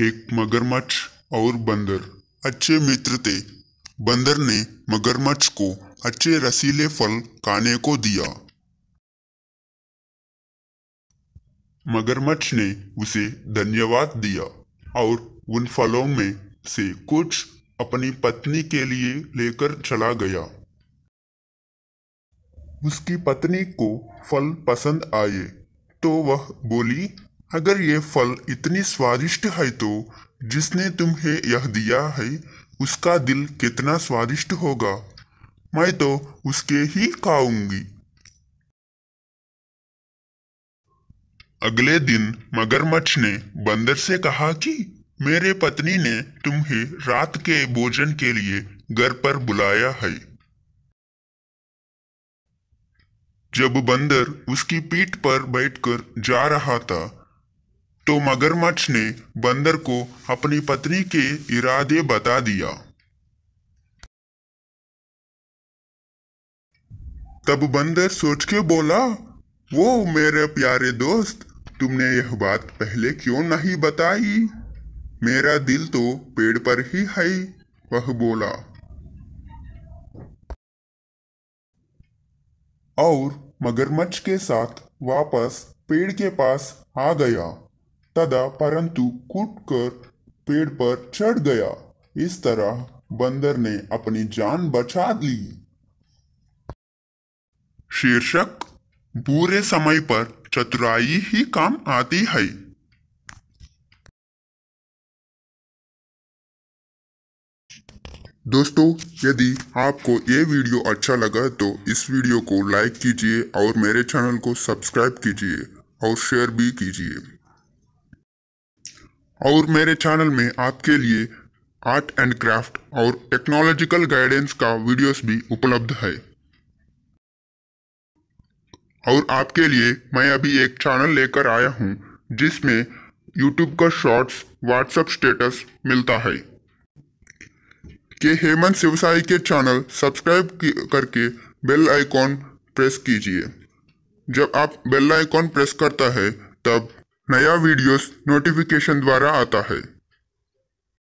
एक मगरमच्छ और बंदर अच्छे मित्र थे बंदर ने मगरमच्छ को अच्छे रसीले फल खाने को दिया मगरमच्छ ने उसे धन्यवाद दिया और उन फलों में से कुछ अपनी पत्नी के लिए लेकर चला गया उसकी पत्नी को फल पसंद आए तो वह बोली अगर ये फल इतनी स्वादिष्ट है तो जिसने तुम्हें यह दिया है उसका दिल कितना स्वादिष्ट होगा मैं तो उसके ही खाऊंगी अगले दिन मगरमच्छ ने बंदर से कहा कि मेरे पत्नी ने तुम्हें रात के भोजन के लिए घर पर बुलाया है जब बंदर उसकी पीठ पर बैठकर जा रहा था तो मगरमच्छ ने बंदर को अपनी पत्नी के इरादे बता दिया तब बंदर सोच के बोला वो मेरे प्यारे दोस्त तुमने यह बात पहले क्यों नहीं बताई मेरा दिल तो पेड़ पर ही है वह बोला और मगरमच्छ के साथ वापस पेड़ के पास आ गया तदा परंतु कूट कर पेड़ पर चढ़ गया इस तरह बंदर ने अपनी जान बचा ली शीर्षक बुरे समय पर चतुराई ही काम आती है दोस्तों यदि आपको ये वीडियो अच्छा लगा तो इस वीडियो को लाइक कीजिए और मेरे चैनल को सब्सक्राइब कीजिए और शेयर भी कीजिए और मेरे चैनल में आपके लिए आर्ट एंड क्राफ्ट और टेक्नोलॉजिकल गाइडेंस का वीडियोस भी उपलब्ध है और आपके लिए मैं अभी एक चैनल लेकर आया हूँ जिसमें यूट्यूब का शॉर्ट्स व्हाट्सएप स्टेटस मिलता है कि हेमंत शिवसाई के चैनल सब्सक्राइब करके बेल आइकॉन प्रेस कीजिए जब आप बेल आइकॉन प्रेस करता है तब नया वीडियोस नोटिफिकेशन द्वारा आता है